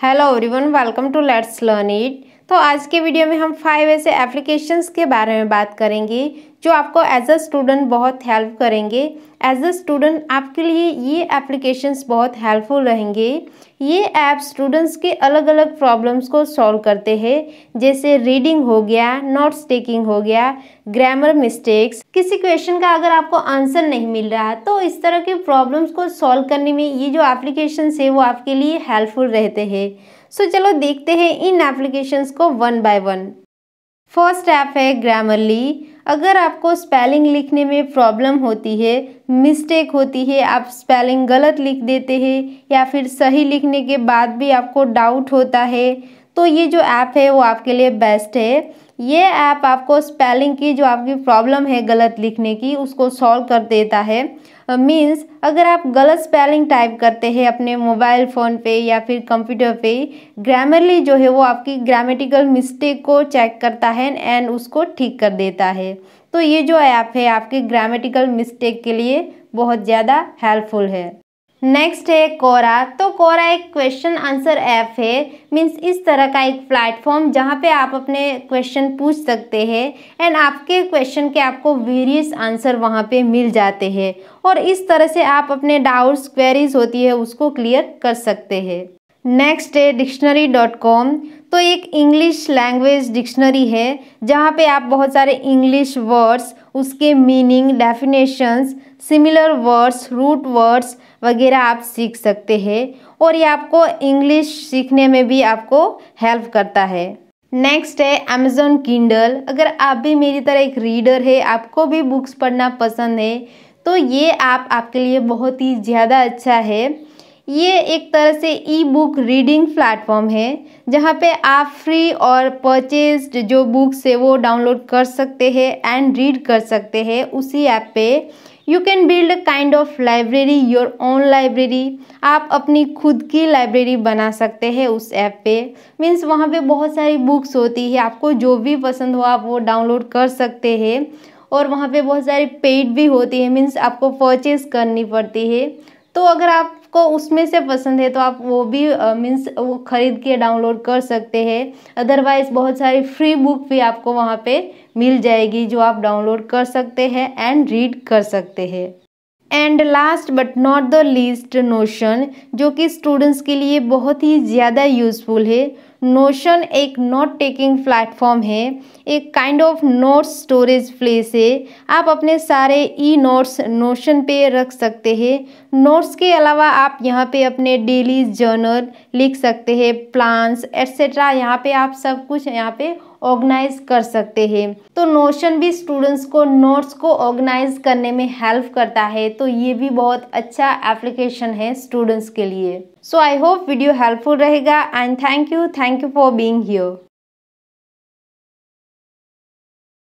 Hello everyone, welcome to Let's Learn It. तो आज के वीडियो में हम फाइव ऐसे एप्लीकेशंस के बारे में बात करेंगे जो आपको एज अ स्टूडेंट बहुत हेल्प करेंगे एज अ स्टूडेंट आपके लिए ये एप्लीकेशंस बहुत हेल्पफुल रहेंगे ये ऐप स्टूडेंट्स के अलग अलग प्रॉब्लम्स को सॉल्व करते हैं जैसे रीडिंग हो गया नोट्स टेकिंग हो गया ग्रामर मिस्टेक्स किसी क्वेश्चन का अगर आपको आंसर नहीं मिल रहा तो इस तरह के प्रॉब्लम्स को सॉल्व करने में ये जो एप्लीकेशंस है वो आपके लिए हेल्पफुल रहते हैं सो so, चलो देखते हैं इन एप्लीकेशंस को one by one first app है ग्रामरली अगर आपको स्पेलिंग लिखने में प्रॉब्लम होती है मिस्टेक होती है आप स्पेलिंग गलत लिख देते हैं या फिर सही लिखने के बाद भी आपको डाउट होता है तो ये जो ऐप है वो आपके लिए बेस्ट है ये ऐप आप आपको स्पेलिंग की जो आपकी प्रॉब्लम है गलत लिखने की उसको सॉल्व कर देता है मीन्स अगर आप गलत स्पेलिंग टाइप करते हैं अपने मोबाइल फ़ोन पे या फिर कंप्यूटर पे ग्रामरली जो है वो आपकी ग्रामेटिकल मिस्टेक को चेक करता है एंड उसको ठीक कर देता है तो ये जो ऐप है आपके ग्रामेटिकल मिस्टेक के लिए बहुत ज़्यादा हेल्पफुल है नेक्स्ट है कोरा तो कोरा एक क्वेश्चन आंसर ऐप है मीन्स इस तरह का एक प्लेटफॉर्म जहाँ पे आप अपने क्वेश्चन पूछ सकते हैं एंड आपके क्वेश्चन के आपको वेरियस आंसर वहाँ पे मिल जाते हैं और इस तरह से आप अपने डाउट्स क्वेरीज होती है उसको क्लियर कर सकते हैं नेक्स्ट है डिक्शनरी डॉट कॉम तो एक इंग्लिश लैंग्वेज डिक्शनरी है जहाँ पे आप बहुत सारे इंग्लिश वर्ड्स उसके meaning definitions similar words root words वगैरह आप सीख सकते हैं और ये आपको इंग्लिश सीखने में भी आपको हेल्प करता है नेक्स्ट है अमेजोन किंडल अगर आप भी मेरी तरह एक रीडर है आपको भी बुक्स पढ़ना पसंद है तो ये आप आपके लिए बहुत ही ज़्यादा अच्छा है ये एक तरह से ई बुक रीडिंग प्लेटफॉर्म है जहाँ पे आप फ्री और परचेज जो बुक्स है वो डाउनलोड कर सकते हैं एंड रीड कर सकते हैं उसी ऐप पे you can build a kind of library your own library आप अपनी खुद की लाइब्रेरी बना सकते हैं उस ऐप पे मीन्स वहाँ पे बहुत सारी बुक्स होती है आपको जो भी पसंद हो आप वो डाउनलोड कर सकते हैं और वहाँ पे बहुत सारी पेड भी होती है मीन्स आपको परचेज करनी पड़ती है तो अगर आप आपको उसमें से पसंद है तो आप वो भी मीन्स वो ख़रीद के डाउनलोड कर सकते हैं अदरवाइज़ बहुत सारी फ्री बुक भी आपको वहाँ पे मिल जाएगी जो आप डाउनलोड कर सकते हैं एंड रीड कर सकते हैं and last but not the least Notion जो कि स्टूडेंट्स के लिए बहुत ही ज़्यादा यूज़फुल है नोशन एक नोट टेकिंग प्लेटफॉर्म है एक kind of notes storage place है आप अपने सारे ई नोट्स नोशन पे रख सकते हैं नोट्स के अलावा आप यहाँ पे अपने डेली जर्नल लिख सकते हैं प्लान्स एट्सेट्रा यहाँ पे आप सब कुछ यहाँ पे ऑर्गेनाइज कर सकते हैं तो नोशन भी स्टूडेंट्स को नोट्स को ऑर्गेनाइज करने में हेल्प करता है तो ये भी बहुत अच्छा एप्लीकेशन है स्टूडेंट्स के लिए so I hope video helpful रहेगा and thank you thank you for being here